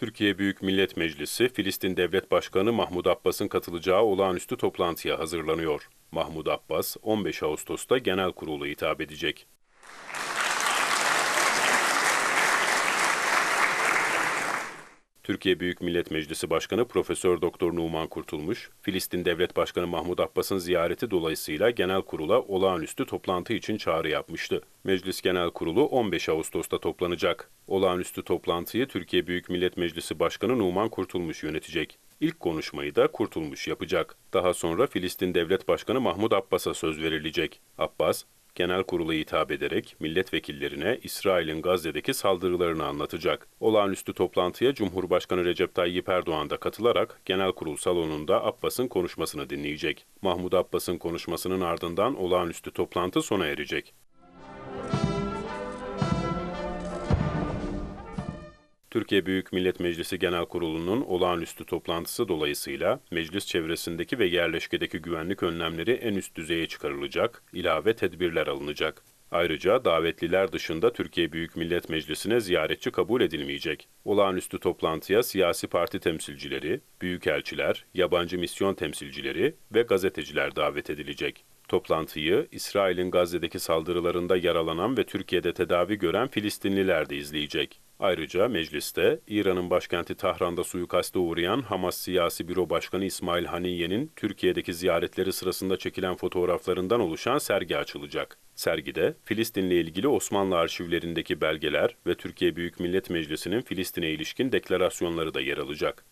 Türkiye Büyük Millet Meclisi, Filistin Devlet Başkanı Mahmud Abbas'ın katılacağı olağanüstü toplantıya hazırlanıyor. Mahmud Abbas, 15 Ağustos'ta genel kurulu hitap edecek. Türkiye Büyük Millet Meclisi Başkanı Profesör Doktor Numan Kurtulmuş, Filistin Devlet Başkanı Mahmut Abbas'ın ziyareti dolayısıyla Genel Kurula olağanüstü toplantı için çağrı yapmıştı. Meclis Genel Kurulu 15 Ağustos'ta toplanacak. Olağanüstü toplantıyı Türkiye Büyük Millet Meclisi Başkanı Numan Kurtulmuş yönetecek. İlk konuşmayı da Kurtulmuş yapacak. Daha sonra Filistin Devlet Başkanı Mahmut Abbas'a söz verilecek. Abbas, Genel Kurulu'na hitap ederek milletvekillerine İsrail'in Gazze'deki saldırılarını anlatacak. Olağanüstü toplantıya Cumhurbaşkanı Recep Tayyip Erdoğan da katılarak Genel Kurul salonunda Abbas'ın konuşmasını dinleyecek. Mahmut Abbas'ın konuşmasının ardından olağanüstü toplantı sona erecek. Türkiye Büyük Millet Meclisi Genel Kurulu'nun olağanüstü toplantısı dolayısıyla meclis çevresindeki ve yerleşkedeki güvenlik önlemleri en üst düzeye çıkarılacak, ilave tedbirler alınacak. Ayrıca davetliler dışında Türkiye Büyük Millet Meclisi'ne ziyaretçi kabul edilmeyecek. Olağanüstü toplantıya siyasi parti temsilcileri, büyükelçiler, yabancı misyon temsilcileri ve gazeteciler davet edilecek. Toplantıyı İsrail'in Gazze'deki saldırılarında yaralanan ve Türkiye'de tedavi gören Filistinliler de izleyecek. Ayrıca mecliste İran'ın başkenti Tahran'da suikaste uğrayan Hamas Siyasi Büro Başkanı İsmail Haniye'nin Türkiye'deki ziyaretleri sırasında çekilen fotoğraflarından oluşan sergi açılacak. Sergide Filistin'le ilgili Osmanlı arşivlerindeki belgeler ve Türkiye Büyük Millet Meclisi'nin Filistin'e ilişkin deklarasyonları da yer alacak.